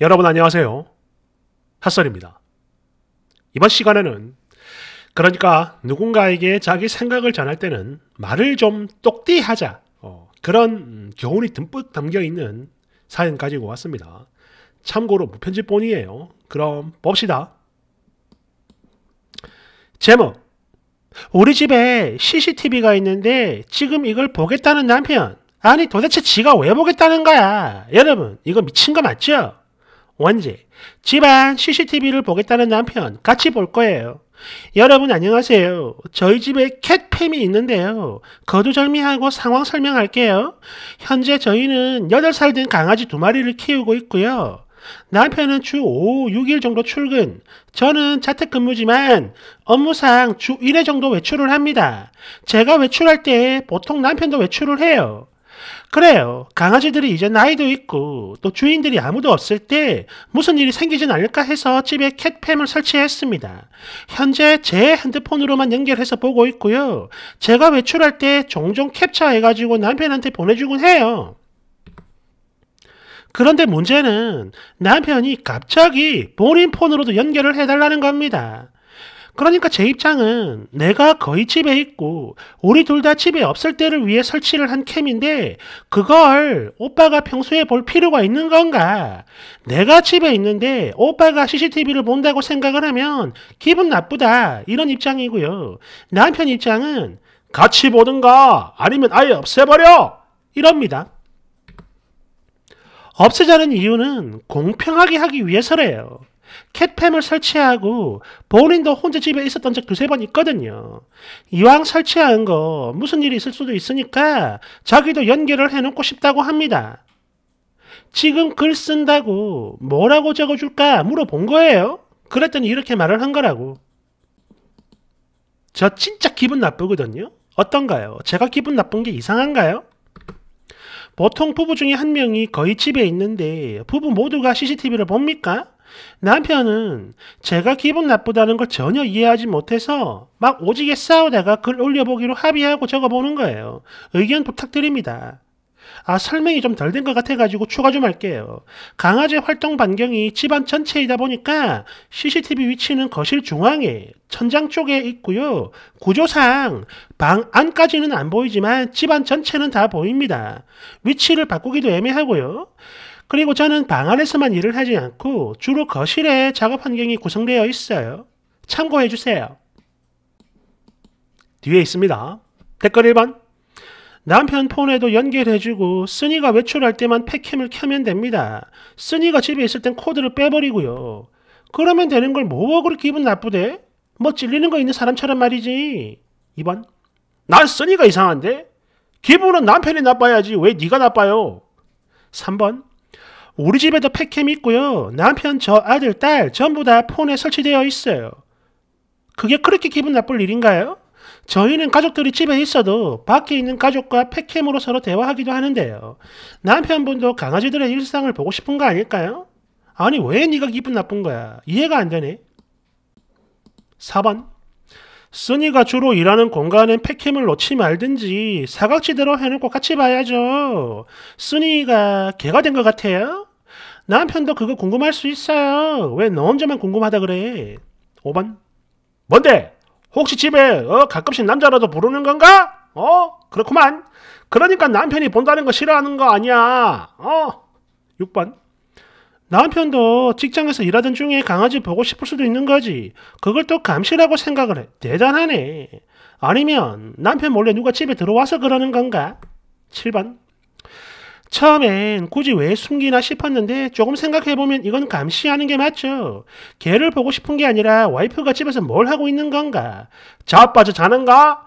여러분 안녕하세요. 핫설입니다. 이번 시간에는 그러니까 누군가에게 자기 생각을 전할 때는 말을 좀 똑띠하자 어, 그런 교훈이 듬뿍 담겨 있는 사연 가지고 왔습니다. 참고로 무편집본이에요. 그럼 봅시다. 제목 우리 집에 CCTV가 있는데 지금 이걸 보겠다는 남편 아니 도대체 지가 왜 보겠다는 거야 여러분 이거 미친 거 맞죠? 원죄, 집안 CCTV를 보겠다는 남편 같이 볼 거예요. 여러분 안녕하세요. 저희 집에 캣팸이 있는데요. 거두절미하고 상황 설명할게요. 현재 저희는 8살 된 강아지 두 마리를 키우고 있고요. 남편은 주 5, 6일 정도 출근, 저는 자택근무지만 업무상 주 1회 정도 외출을 합니다. 제가 외출할 때 보통 남편도 외출을 해요. 그래요. 강아지들이 이제 나이도 있고 또 주인들이 아무도 없을 때 무슨 일이 생기진 않을까 해서 집에 캣팸을 설치했습니다. 현재 제 핸드폰으로만 연결해서 보고 있고요. 제가 외출할 때 종종 캡처해가지고 남편한테 보내주곤 해요. 그런데 문제는 남편이 갑자기 본인 폰으로도 연결을 해달라는 겁니다. 그러니까 제 입장은 내가 거의 집에 있고 우리 둘 다 집에 없을 때를 위해 설치를 한 캠인데 그걸 오빠가 평소에 볼 필요가 있는 건가? 내가 집에 있는데 오빠가 CCTV를 본다고 생각을 하면 기분 나쁘다 이런 입장이고요. 남편 입장은 같이 보든가 아니면 아예 없애버려 이럽니다. 없애자는 이유는 공평하게 하기 위해서래요. 캣팸을 설치하고 본인도 혼자 집에 있었던 적 두세 그 번 있거든요. 이왕 설치한 거 무슨 일이 있을 수도 있으니까 자기도 연결을 해놓고 싶다고 합니다. 지금 글 쓴다고 뭐라고 적어줄까 물어본 거예요. 그랬더니 이렇게 말을 한 거라고. 저 진짜 기분 나쁘거든요. 어떤가요? 제가 기분 나쁜 게 이상한가요? 보통 부부 중에 한 명이 거의 집에 있는데 부부 모두가 CCTV를 봅니까? 남편은 제가 기분 나쁘다는 걸 전혀 이해하지 못해서 막 오지게 싸우다가 글 올려보기로 합의하고 적어보는 거예요. 의견 부탁드립니다. 아, 설명이 좀 덜 된 것 같아가지고 추가 좀 할게요. 강아지 활동 반경이 집안 전체이다 보니까 CCTV 위치는 거실 중앙에, 천장 쪽에 있고요. 구조상 방 안까지는 안 보이지만 집안 전체는 다 보입니다. 위치를 바꾸기도 애매하고요. 그리고 저는 방 안에서만 일을 하지 않고 주로 거실에 작업 환경이 구성되어 있어요. 참고해 주세요. 뒤에 있습니다. 댓글 1번. 남편 폰에도 연결해주고 쓰니가 외출할 때만 패캠을 켜면 됩니다. 쓰니가 집에 있을 땐 코드를 빼버리고요. 그러면 되는 걸 뭐가 그렇게 기분 나쁘대? 뭐 찔리는 거 있는 사람처럼 말이지. 2번. 난 쓰니가 이상한데? 기분은 남편이 나빠야지 왜 네가 나빠요? 3번. 우리 집에도 팩캠이 있고요. 남편, 저 아들, 딸 전부 다 폰에 설치되어 있어요. 그게 그렇게 기분 나쁠 일인가요? 저희는 가족들이 집에 있어도 밖에 있는 가족과 팩캠으로 서로 대화하기도 하는데요. 남편분도 강아지들의 일상을 보고 싶은 거 아닐까요? 아니 왜 네가 기분 나쁜 거야? 이해가 안 되네. 4번 쓰니가 주로 일하는 공간엔 팩캠을 놓지 말든지 사각지대로 해놓고 같이 봐야죠. 쓰니가 개가 된 것 같아요? 남편도 그거 궁금할 수 있어요. 왜 너 혼자만 궁금하다 그래? 5번. 뭔데? 혹시 집에 어, 가끔씩 남자라도 부르는 건가? 어? 그렇구만. 그러니까 남편이 본다는 거 싫어하는 거 아니야. 어? 6번. 남편도 직장에서 일하던 중에 강아지 보고 싶을 수도 있는 거지. 그걸 또 감시라고 생각을 해. 대단하네. 아니면 남편 몰래 누가 집에 들어와서 그러는 건가? 7번. 처음엔 굳이 왜 숨기나 싶었는데 조금 생각해보면 이건 감시하는 게 맞죠. 걔를 보고 싶은 게 아니라 와이프가 집에서 뭘 하고 있는 건가? 자빠져 자는가?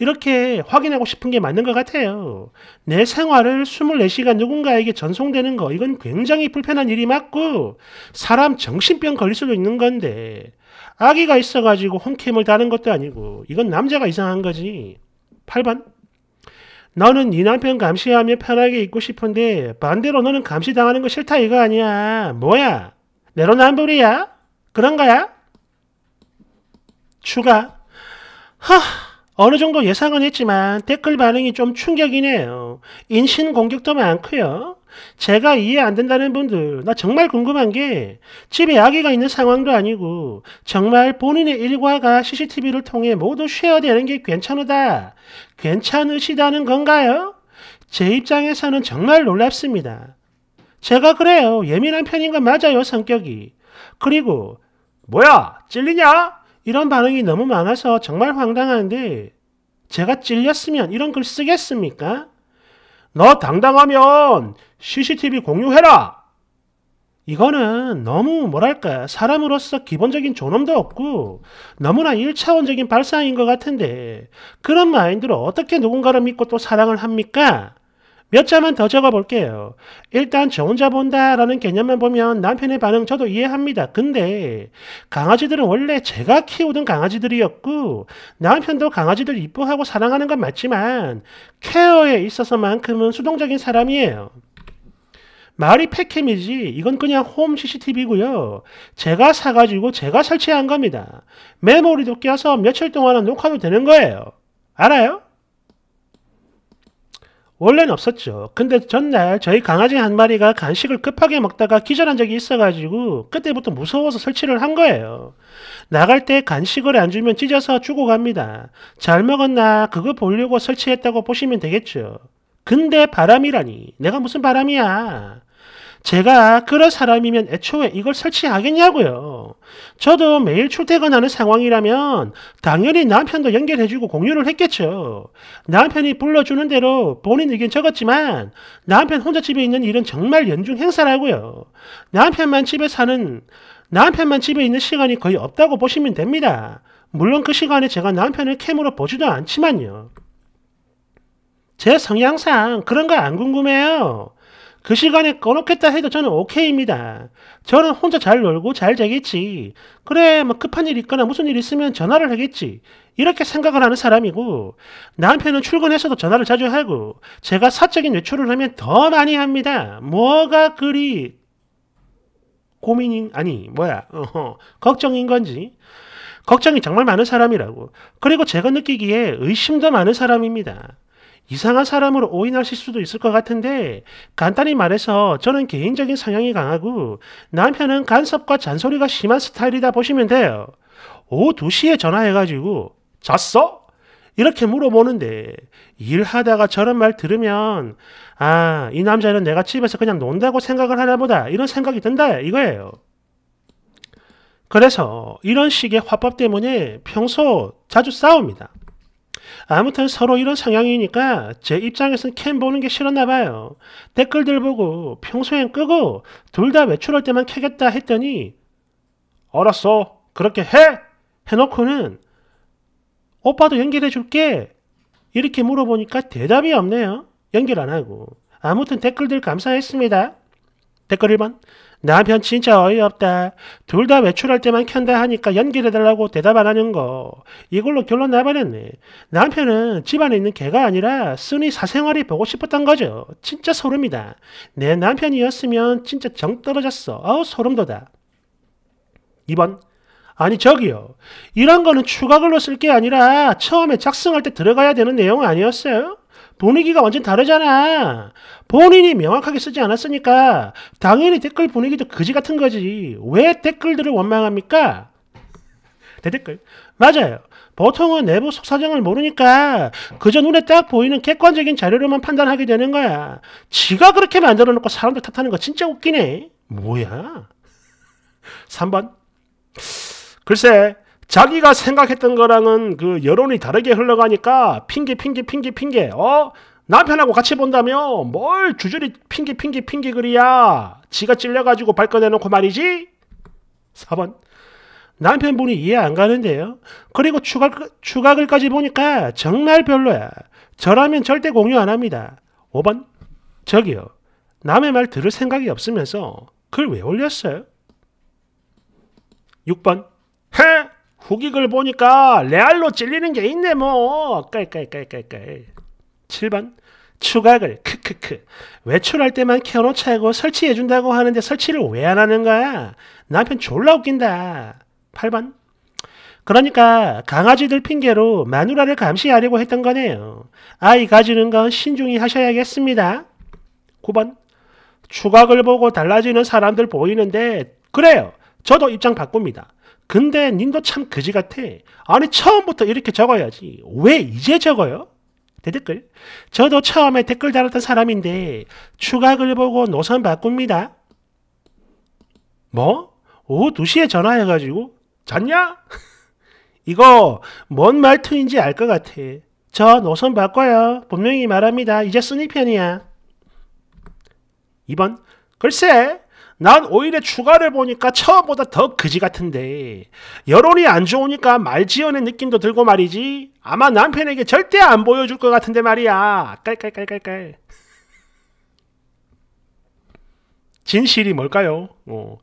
이렇게 확인하고 싶은 게 맞는 것 같아요. 내 생활을 24시간 누군가에게 전송되는 거, 이건 굉장히 불편한 일이 맞고, 사람 정신병 걸릴 수도 있는 건데, 아기가 있어가지고 홈캠을 다는 것도 아니고, 이건 남자가 이상한 거지. 8번. 너는 네 남편 감시하며 편하게 있고 싶은데 반대로 너는 감시당하는 거 싫다 이거 아니야. 뭐야? 내로남불이야? 그런 거야? 추가. 하, 어느 정도 예상은 했지만 댓글 반응이 좀 충격이네요. 인신 공격도 많고요. 제가 이해 안 된다는 분들, 나 정말 궁금한 게 집에 아기가 있는 상황도 아니고 정말 본인의 일과가 CCTV를 통해 모두 쉐어되는 게 괜찮으다, 괜찮으시다는 건가요? 제 입장에서는 정말 놀랍습니다. 제가 그래요. 예민한 편인 건 맞아요, 성격이. 그리고 뭐야, 찔리냐? 이런 반응이 너무 많아서 정말 황당한데 제가 찔렸으면 이런 글 쓰겠습니까? 너 당당하면 CCTV 공유해라! 이거는 너무 뭐랄까 사람으로서 기본적인 존엄도 없고 너무나 1차원적인 발상인 것 같은데 그런 마인드로 어떻게 누군가를 믿고 또 사랑을 합니까? 몇 자만 더 적어볼게요. 일단 저 혼자 본다라는 개념만 보면 남편의 반응 저도 이해합니다. 근데 강아지들은 원래 제가 키우던 강아지들이었고 남편도 강아지들 이뻐하고 사랑하는 건 맞지만 케어에 있어서만큼은 수동적인 사람이에요. 말이 패캠이지 이건 그냥 홈 CCTV고요. 제가 사가지고 제가 설치한 겁니다. 메모리도 껴서 며칠 동안은 녹화도 되는 거예요. 알아요? 원래는 없었죠. 근데 전날 저희 강아지 한 마리가 간식을 급하게 먹다가 기절한 적이 있어가지고 그때부터 무서워서 설치를 한 거예요. 나갈 때 간식을 안 주면 찢어서 주고 갑니다. 잘 먹었나 그거 보려고 설치했다고 보시면 되겠죠. 근데 바람이라니 내가 무슨 바람이야. 제가 그런 사람이면 애초에 이걸 설치하겠냐고요. 저도 매일 출퇴근하는 상황이라면 당연히 남편도 연결해주고 공유를 했겠죠. 남편이 불러주는 대로 본인 의견 적었지만 남편 혼자 집에 있는 일은 정말 연중 행사라고요. 남편만 집에 사는 남편만 집에 있는 시간이 거의 없다고 보시면 됩니다. 물론 그 시간에 제가 남편을 캠으로 보지도 않지만요. 제 성향상 그런 거 안 궁금해요. 그 시간에 꺼놓겠다 해도 저는 오케이입니다. 저는 혼자 잘 놀고 잘 자겠지. 그래, 뭐 급한 일 있거나 무슨 일 있으면 전화를 하겠지. 이렇게 생각을 하는 사람이고, 남편은 출근해서도 전화를 자주 하고, 제가 사적인 외출을 하면 더 많이 합니다. 뭐가 그리 고민인, 아니, 뭐야, 어허, 걱정인 건지. 걱정이 정말 많은 사람이라고. 그리고 제가 느끼기에 의심도 많은 사람입니다. 이상한 사람으로 오인하실 수도 있을 것 같은데 간단히 말해서 저는 개인적인 성향이 강하고 남편은 간섭과 잔소리가 심한 스타일이다 보시면 돼요. 오후 2시에 전화해가지고 잤어? 이렇게 물어보는데 일하다가 저런 말 들으면 아, 이 남자는 내가 집에서 그냥 논다고 생각을 하나 보다 이런 생각이 든다 이거예요. 그래서 이런 식의 화법 때문에 평소 자주 싸웁니다. 아무튼 서로 이런 성향이니까 제 입장에선 캠 보는 게 싫었나 봐요. 댓글들 보고 평소엔 끄고 둘 다 외출할 때만 켜겠다 했더니 알았어 그렇게 해! 해놓고는 오빠도 연결해 줄게 이렇게 물어보니까 대답이 없네요. 연결 안 하고 아무튼 댓글들 감사했습니다. 댓글 1번 남편 진짜 어이없다. 둘 다 외출할 때만 켠다 하니까 연결해달라고 대답 안 하는 거. 이걸로 결론 나버렸네. 남편은 집안에 있는 개가 아니라 순이 사생활이 보고 싶었던 거죠. 진짜 소름이다. 내 남편이었으면 진짜 정 떨어졌어. 아우 소름 돋아. 2번. 아니 저기요. 이런 거는 추가 글로 쓸 게 아니라 처음에 작성할 때 들어가야 되는 내용 아니었어요? 분위기가 완전 다르잖아. 본인이 명확하게 쓰지 않았으니까 당연히 댓글 분위기도 그지 같은 거지. 왜 댓글들을 원망합니까? 대댓글. 맞아요. 보통은 내부 속사정을 모르니까 그저 눈에 딱 보이는 객관적인 자료로만 판단하게 되는 거야. 지가 그렇게 만들어 놓고 사람들 탓하는 거 진짜 웃기네. 뭐야? 3번. 글쎄, 자기가 생각했던 거랑은 그 여론이 다르게 흘러가니까 핑계 핑계 핑계 핑계 어 남편하고 같이 본다며 뭘 주저리 핑계 핑계 핑계 그리야 지가 찔려가지고 발끈해놓고 말이지 4번 남편분이 이해 안 가는데요 그리고 추각, 추각을까지 보니까 정말 별로야 저라면 절대 공유 안 합니다 5번 저기요 남의 말 들을 생각이 없으면서 글 왜 올렸어요? 6번 후기글 보니까 레알로 찔리는 게 있네 뭐. 깔깔깔깔깔. 7번 추각을 크크크 외출할 때만 켜놓 자고 설치해준다고 하는데 설치를 왜 안 하는 거야? 남편 졸라 웃긴다. 8번 그러니까 강아지들 핑계로 마누라를 감시하려고 했던 거네요. 아이 가지는 건 신중히 하셔야겠습니다. 9번 추각을 보고 달라지는 사람들 보이는데 그래요. 저도 입장 바꿉니다. 근데 님도 참 그지 같아. 아니 처음부터 이렇게 적어야지. 왜 이제 적어요? 대댓글. 저도 처음에 댓글 달았던 사람인데 추가글 보고 노선 바꿉니다. 뭐? 오후 2시에 전화해가지고 잤냐? 이거 뭔 말투인지 알 것 같아. 저 노선 바꿔요. 분명히 말합니다. 이제 쓰니 편이야. 2번. 글쎄 난 오히려 추가를 보니까 처음보다 더 그지 같은데 여론이 안 좋으니까 말 지어낸 느낌도 들고 말이지 아마 남편에게 절대 안 보여줄 것 같은데 말이야 깔깔깔깔깔 진실이 뭘까요? 어,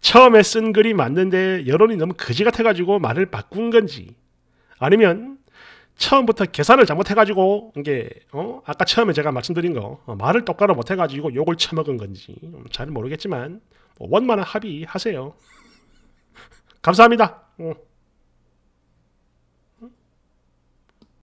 처음에 쓴 글이 맞는데 여론이 너무 그지 같아가지고 말을 바꾼 건지 아니면 처음부터 계산을 잘못해가지고 이게 어? 아까 처음에 제가 말씀드린 거 어, 말을 똑바로 못해가지고 욕을 처먹은 건지 음, 잘 모르겠지만 뭐 원만한 합의하세요. 감사합니다. 어.